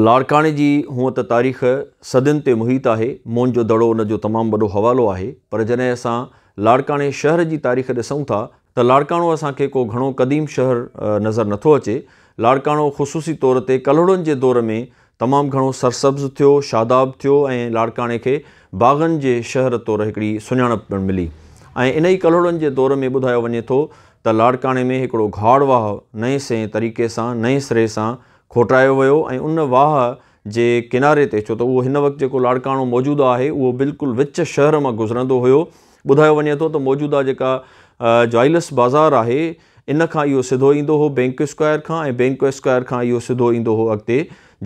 लाड़काणे जी हूअं त तारीख़ सदियुनि ते मुहित आहे मोन जो दड़ो उनजो तमामु वॾो हवालो आहे पर जॾहिं असां लाड़काणे शहर जी तारीख़ ॾिसूं था त लाड़काणो असांखे को घणो क़दीम शहर नज़र नथो अचे लाड़काणो ख़ुसूसी तौर ते कलोड़नि जे दौर में तमामु घणो सरसब्ज़ थियो शादाब थियो ऐं लाड़काणे खे बाग़नि जे शहर तौरु हिकिड़ी सुञाणप पिणु मिली ऐं इन ई कलोड़नि जे दौर में ॿुधायो वञे थो त लाड़काणे में हिकिड़ो घाड़ वाह नए सए तरीक़े सां नए सिरे सां खोटरायो वियो ऐं उन वाह जे किनारे ते छो त उहो हिन वक़्तु जेको लाड़काणो मौजूदा आहे उहो बिल्कुलु विच शहर मां गुज़रंदो हुयो ॿुधायो वञे थो त मौजूदा जेका जॉयलस बाज़ार आहे इन खां इहो सिधो ईंदो हुओ बैंक स्क्वायर खां ऐं बैंक स्क्वायर खां इहो सिधो ईंदो हुओ अॻिते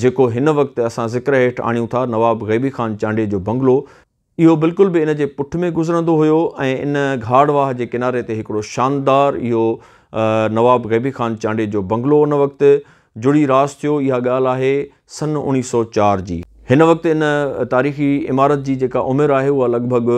जेको हिन वक़्तु असां ज़िक्र हेठि आणियूं था नवाब गैबी ख़ान चांडे जो बंगलो इहो बिल्कुलु बि इन जे पुठि में गुज़रंदो हुयो ऐं इन घाड़वाह वाह जे किनारे ते हिकिड़ो शानदारु इहो नवाब गैबी ख़ान चांडे जो बंगलो उन वक़्तु जुड़ी रास थो इहा ॻाल्हि आहे सन उणिवीह सौ चार की हिन वक़्तु इन तारीख़ी इमारत की जी जेका है वह लगभग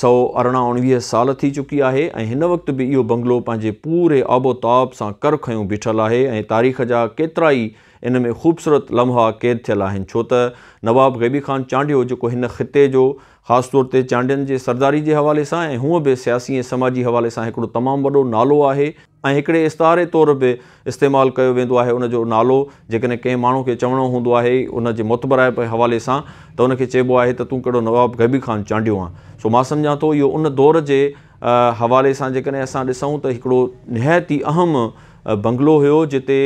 सौ अरिड़हं उणिवीह साल थी चुकी है ऐं हिन वक़्तु बि बंगलो पूरे आबोताब से कर खयूं बीठल है तारीख़ जा केतिरा ई इन में ख़ूबसूरत लम्हा क़ैद थियल आहिनि छो त नवाब गैबी ख़ान चांडियो जेको हिन ख़िते जो ख़ासि तौर ते चांडियनि जे सरदारी जे हवाले सां ऐं हूअं बि सियासी ऐं समाजी हवाले सां हिकिड़ो तमामु वॾो नालो आहे ऐं हिकिड़े इस्तारे तौर बि इस्तेमालु कयो वेंदो आहे उनजो नालो जेकॾहिं कंहिं माण्हू खे चवणो हूंदो आहे उन जे मुतबराए हवाले सां त उनखे चइबो आहे त तूं कहिड़ो नवाब गबी ख़ान चांडियो आहे सो मां सम्झा थो इहो उन दौर जे हवाले सां जेकॾहिं असां ॾिसूं त हिकिड़ो निहायत ई अहम बंगलो हुयो जिते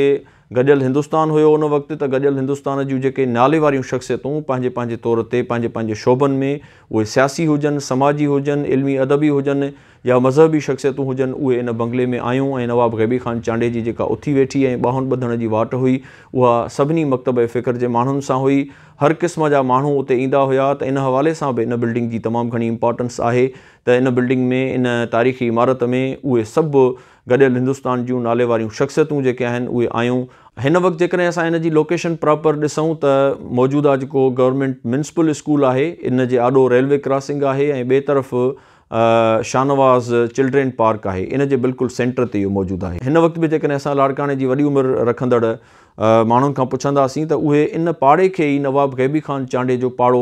गजल हिंदुस्तान हुयो उन वक्त त गजल हिंदुस्तान जो जेके नाले वारियूं शख़्सियतूं पंहिंजे पंहिंजे तौर ते पंहिंजे पंहिंजे शोबनि में उहे सियासी हुजनि समाजी हुजनि इल्मी अदबी हुजनि या मज़हबी शख़्सियतूं हुजनि उहे इन बंगले में आहियूं ऐं नवाब ग़ैबी ख़ान चांडे जी जेका उथी वेठी ऐं ॿाहुनि ॿधण जी वाट हुई उहा सभिनी मकतब फ़िक्र जे माण्हुनि सां हुई हर क़िस्म जा माण्हू उते ईंदा हुआ त इन हवाले सां बि इन बिल्डिंग जी तमामु घणी इंपॉर्टेंस आहे त इन बिल्डिंग में इन तारीख़ी इमारत में उहे सभु गॾियल हिंदुस्तान जूं नाले वारियूं शख़्सियतूं जेके आहिनि उहे आहियूं हिन वक़्तु जेकॾहिं असां इन जी लोकेशन प्रॉपर ॾिसूं त मौजूदा जेको गवर्नमेंट मुंसिपल स्कूल आहे इन जे आॾो रेलवे क्रॉसिंग आहे ऐं ॿिए तर्फ़ु शनवाज़ चिल्ड्रेन पार्क आहे इन जे बिल्कुलु सेंटर ते इहो मौजूदु आहे हिन वक़्तु बि जेकॾहिं असां लाड़काणे जी वॾी उमिरि रखंदड़ माण्हुनि खां पुछंदासीं त उहे इन पाड़े खे ई नवाब गैबी ख़ान चांडे जो पाड़ो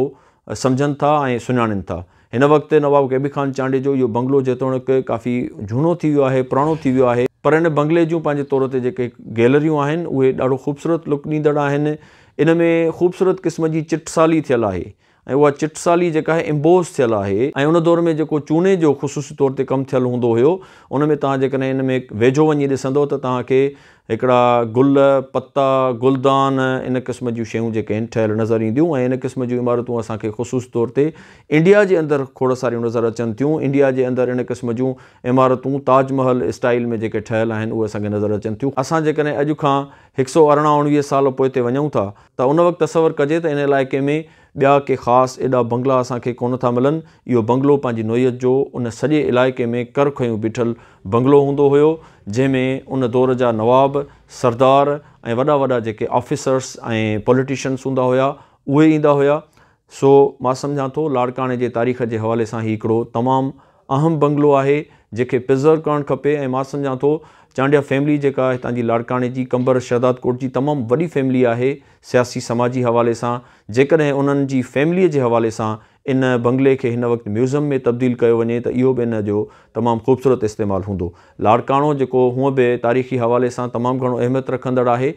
सम्झनि था ऐं सुञाणनि था हिन वक़्तु नवाब गैबी ख़ान चांडे जो इहो बंगलो जेतोणीकि काफ़ी झूनो थी वियो आहे पुराणो थी वियो आहे पर इन बंगले जूं पंहिंजे तौर ते जेके गैलरियूं आहिनि उहे ॾाढो ख़ूबसूरत लुक ॾींदड़ आहिनि इन में ख़ूबसूरत क़िस्म जी चिटसाली थियलु आहे ऐं उहा चिटसाली जेका आहे इम्बोस थियलु आहे ऐं उन दौर में जेको चूने जो ख़ुशूसी तौर ते कमु थियलु हूंदो हुयो उन में तव्हां जेकॾहिं इन में वेझो वञी ॾिसंदव त तव्हांखे हिकिड़ा गुल पत्ता गुलदान इन क़िस्म जूं शयूं जेके आहिनि ठहियलु नज़र ईंदियूं ऐं इन क़िस्म जूं इमारतूं असांखे ख़ुसूस तौर ते इंडिया जे अंदरु खोड़ सारियूं नज़र अचनि थियूं इंडिया जे अंदरु इन क़िस्म जूं इमारतूं ताजमहल स्टाइल में जेके ठहियलु आहिनि उहे असांखे नज़र अचनि थियूं असां जेकॾहिं अॼु खां हिकु सौ अरिड़हां उणिवीह साल पोइ ते वञूं था त उन वक़्तु तसवर कजे त इन इलाइक़े में ॿिया के ख़ासि एॾा बंगला असांखे कोन था मिलनि इहो बंगलो पंहिंजी नोयत जो उन सॼे इलाइक़े में कर खयो बीठल बंगलो हूंदो हुयो जंहिंमें उन दौर जा नवाब सरदार ऐं वॾा वॾा जेके ऑफिसर्स ऐं पॉलिटिशन्स हूंदा हुआ उहे ईंदा हुआ सो मां सम्झा थो लाड़काणे जे तारीख़ जे हवाले सां ई हिकिड़ो तमामु अहम बंगलो आहे जेके प्रिज़र्व करणु खपे ऐं मां सम्झा थो चांडिया फैमिली जेका हितां जी लाड़काणे जी कंबर शरदादकोट जी तमामु वॾी फैमिली आहे सियासी समाजी हवाले सां जेकॾहिं उन्हनि जी फैमिलीअ जे हवाले सां इन बंगले खे हिन वक़्तु म्यूज़ियम में तब्दील कयो वञे त इहो बि इन जो तमामु ख़ूबसूरत इस्तेमालु हूंदो लाड़काणो जेको हुअं बि तारीख़ी हवाले सां तमामु घणो अहमियत रखंदड़ आहे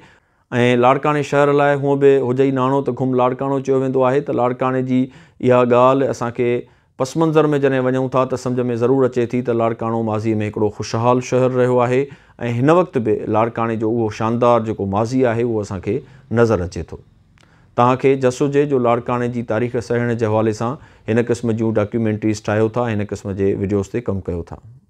ऐं लाड़काणे शहर लाइ हूअं बि हुजे ई नाणो त घुम लाड़काणो चयो वेंदो आहे त लाड़काणे जी इहा ॻाल्हि असांखे पस मंज़र में जॾहिं वञूं था त सम्झि में ज़रूरु अचे थी त लाड़काणो माज़ीअ में हिकिड़ो ख़ुशहाल शहरु रहियो आहे ऐं हिन वक़्तु बि लाड़काणे जो उहो शानदार जेको माज़ी आहे उहो असांखे नज़र अचे थो तव्हांखे जस हुजे जो लाड़काणे जी तारीख़ सहण जे हवाले सां हिन क़िस्म जूं डॉक्यूमेंट्रीज़ ठाहियो था हिन क़िस्म जे वीडियोज़ ते कमु कयो था